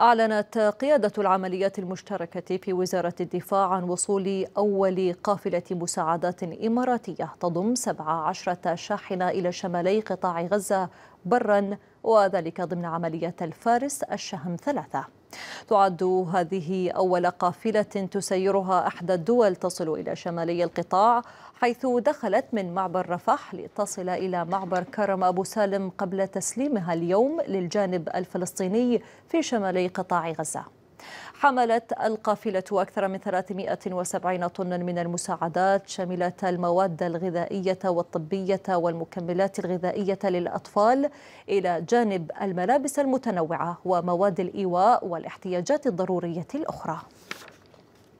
أعلنت قيادة العمليات المشتركة في وزارة الدفاع عن وصول أول قافلة مساعدات إماراتية تضم 17 شاحنة إلى شمالي قطاع غزة برا وذلك ضمن عملية الفارس الشهم ثلاثة تعد هذه أول قافلة تسيرها إحدى الدول تصل إلى شمالي القطاع حيث دخلت من معبر رفح لتصل إلى معبر كرم أبو سالم قبل تسليمها اليوم للجانب الفلسطيني في شمالي قطاع غزة حملت القافلة أكثر من 370 طنا من المساعدات شملت المواد الغذائية والطبية والمكملات الغذائية للأطفال إلى جانب الملابس المتنوعة ومواد الإيواء والاحتياجات الضرورية الأخرى